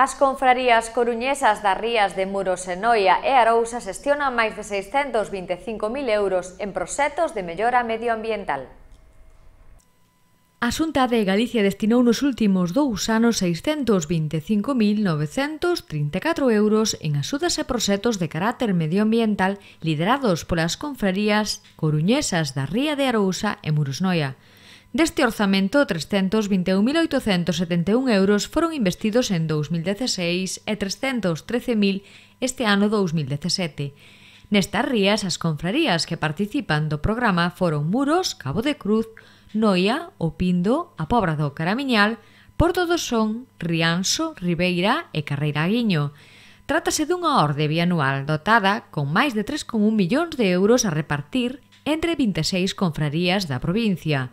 As confrarías coruñesas das Rías de Muros e Noia e Arousa xestionan máis de 625.000 euros en proxectos de mellora medioambiental. A Xunta de Galicia destinou nos últimos dous anos 625.934 euros en axudas e proxectos de carácter medioambiental liderados polas confrarías coruñesas da Ría de Arousa e Muros Noia. Deste orzamento, 321.871 euros foron investidos en 2016 e 313.000 este ano 2017. Nestas rías, as confrarías que participan do programa foron Muros, Cabo de Cruz, Noia, O Pindo, a Pobra do Caramiñal, Porto do Son, Rianxo, Ribeira e Carreira Guiño. Trátase dunha orde bianual dotada con máis de 3,1 millóns de euros a repartir entre 26 confrarías da provincia.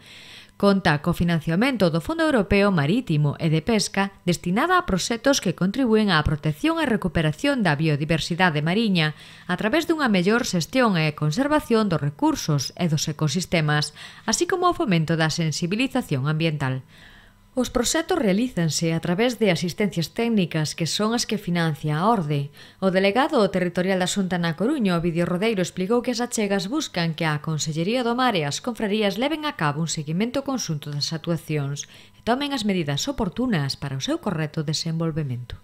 Conta co financiamento do Fondo Europeo Marítimo e de Pesca destinada a proxectos que contribúen á protección e recuperación da biodiversidade mariña a través dunha mellor xestión e conservación dos recursos e dos ecosistemas, así como o fomento da sensibilización ambiental. Os proxectos realízanse a través de asistencias técnicas que son as que financia a Orde. O delegado territorial da Xunta na Coruña, Ovidio Rodeiro, explicou que as achegas buscan que a Consellería do Mar e as confrarías leven a cabo un seguimento consunto das actuacións e tomen as medidas oportunas para o seu correcto desenvolvemento.